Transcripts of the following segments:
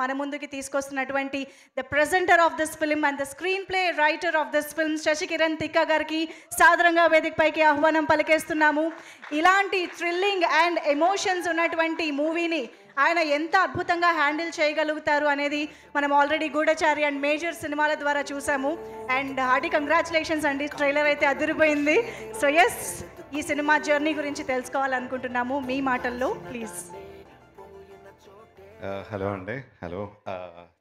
మన ముందుకి తీసుకొస్తున్నటువంటి the presenter of this film and the screenplay writer of this film Sashikiran Tikka గారికి సాధారణంగా వేదికపైకి ఆహ్వానం పలికేస్తున్నాము ఇలాంటి థ్రిల్లింగ్ అండ్ ఎమోషన్స్ ఉన్నటువంటి మూవీని ఆయన ఎంత అద్భుతంగా హ్యాండిల్ చేయగలుగుతారు అనేది మనం ఆల్రెడీ గూఢచారి అండ్ మేజర్ సినిమాల ద్వారా చూసాము అండ్ హార్టీ కంగ్రాచులేషన్స్ అండి ట్రైలర్ అయితే అదిరిపోయింది సో ఎస్ ఈ సినిమా జర్నీ గురించి తెలుసుకోవాలనుకుంటున్నాము మీ మాటల్లో ప్లీజ్ హలో అండి హలో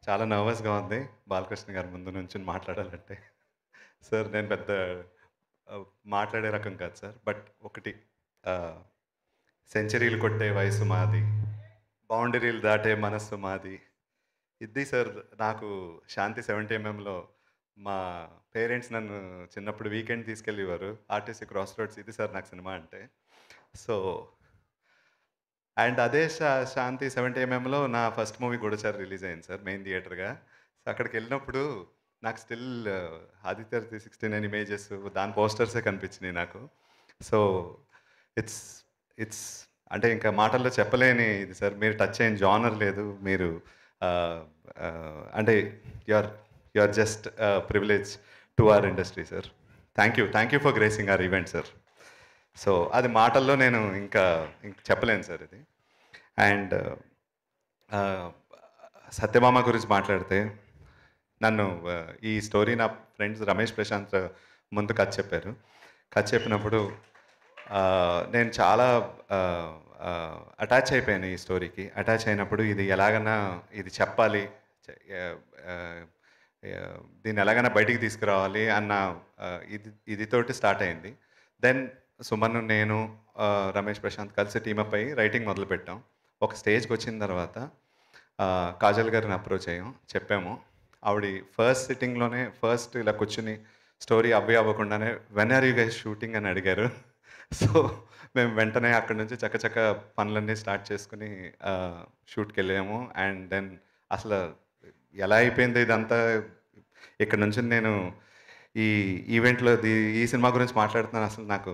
చాలా నర్వస్గా ఉంది బాలకృష్ణ గారి ముందు నుంచి మాట్లాడాలంటే సార్ నేను పెద్ద మాట్లాడే రకం కాదు సార్ బట్ ఒకటి సెంచరీలు కొట్టే వయసు మాది బౌండరీలు దాటే మనస్సు మాది ఇది సార్ నాకు శాంతి సెవెంటీ ఎంఎంలో మా పేరెంట్స్ నన్ను చిన్నప్పుడు వీకెండ్ తీసుకెళ్ళేవారు ఆర్టీసీ క్రాస్ రోడ్స్ ఇది సార్ నాకు సినిమా అంటే సో అండ్ అదే శాంతి సెవెంటీ ఎంఎంలో నా ఫస్ట్ మూవీ గొడచారు రిలీజ్ అయింది సార్ మెయిన్ థియేటర్గా సో అక్కడికి వెళ్ళినప్పుడు నాకు still Aditya three sixty nine images దాని పోస్టర్సే కనిపించినాయి నాకు సో ఇట్స్ ఇట్స్ అంటే ఇంకా మాటల్లో చెప్పలేని ఇది సార్ మీరు టచ్ అయిన జానర్ లేదు మీరు అంటే you are you are just privilege to our industry sir thank you thank you for gracing our event sir so అది మాటల్లో నేను ఇంకా చెప్పలేను సార్ ఇది అండ్ సత్యభామ గురించి మాట్లాడితే నన్ను ఈ స్టోరీ నా ఫ్రెండ్స్ రమేష్ ప్రశాంత్ ముందు కథ చెప్పారు కథ చెప్పినప్పుడు నేను చాలా అటాచ్ అయిపోయాను ఈ స్టోరీకి అటాచ్ అయినప్పుడు ఇది ఎలాగైనా ఇది చెప్పాలి దీన్ని ఎలాగైనా బయటికి తీసుకురావాలి అన్న ఇది ఇదితోటి స్టార్ట్ అయింది దెన్ సుమన్ నేను రమేష్ ప్రశాంత్ కలిసి టీమప్ అయ్యి రైటింగ్ మొదలుపెట్టాం ఒక స్టేజ్కి వచ్చిన తర్వాత కాజల్ గారిని అప్రోచ్ అయ్యాం చెప్పాము ఆవిడ ఫస్ట్ సిట్టింగ్లోనే ఫస్ట్ ఇలా కూర్చుని స్టోరీ అవ్వి అవ్వకుండానే when are you guys shooting అని అడిగారు సో మేము వెంటనే అక్కడి నుంచి చక్కచక్క పనులన్నీ స్టార్ట్ చేసుకుని షూట్కి వెళ్ళాము అండ్ దెన్ అసలు ఎలా అయిపోయింది ఇదంతా ఇక్కడ నుంచి నేను ఈ ఈవెంట్లో ఈ సినిమా గురించి మాట్లాడుతున్నాను అసలు నాకు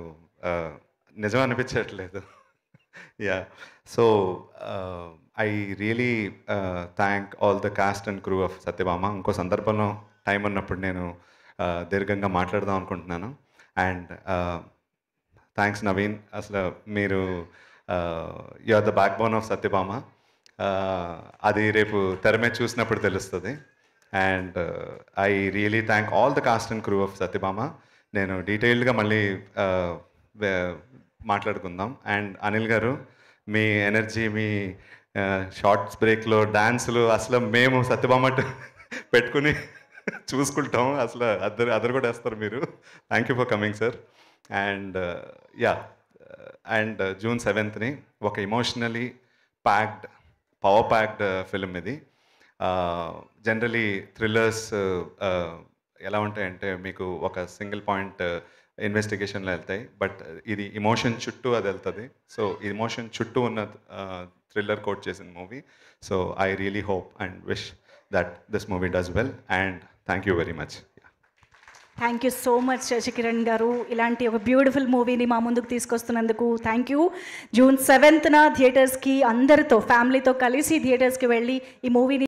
నిజం అనిపించట్లేదు yeah so I really thank all the cast and crew of Satyabhama ఇంకో సందర్భంలో టైం ఉన్నప్పుడు నేను దీర్ఘంగా మాట్లాడదాం అనుకుంటున్నాను అండ్ థ్యాంక్స్ నవీన్ అసలు మీరు you are the backbone of Satyabhama అది రేపు తెరమే చూసినప్పుడు తెలుస్తుంది and I really thank all the cast and crew of Satyabhama నేను డీటెయిల్డ్గా మళ్ళీ uh, మాట్లాడుకుందాం అండ్ అనిల్ గారు మీ ఎనర్జీ మీ షార్ట్స్ బ్రేక్లో డ్యాన్సులు అసలు మేము సత్యభామ పెట్టుకుని చూసుకుంటాం అసలు అద్దరు అద్దరు కూడా వేస్తారు మీరు thank you for coming sir and yeah and June సెవెంత్ని ఒక emotionally packed power packed film ఇది జనరలీ థ్రిల్లర్స్ ఎలా ఉంటాయంటే మీకు ఒక సింగిల్ పాయింట్ ఇన్వెస్టిగేషన్లో వెళ్తాయి బట్ ఇది ఇమోషన్ చుట్టూ అది వెళ్తుంది సో ఇమోషన్ చుట్టూ ఉన్న థ్రిల్లర్ కోట్ చేసిన movie so I really hope and wish that this movie does well and thank you very much thank you so much Sashikiran garu ఇలాంటి ఒక బ్యూటిఫుల్ మూవీని మా ముందుకు తీసుకొస్తున్నందుకు థ్యాంక్ యూ జూన్ సెవెంత్న థియేటర్స్కి అందరితో ఫ్యామిలీతో కలిసి థియేటర్స్కి వెళ్ళి ఈ మూవీని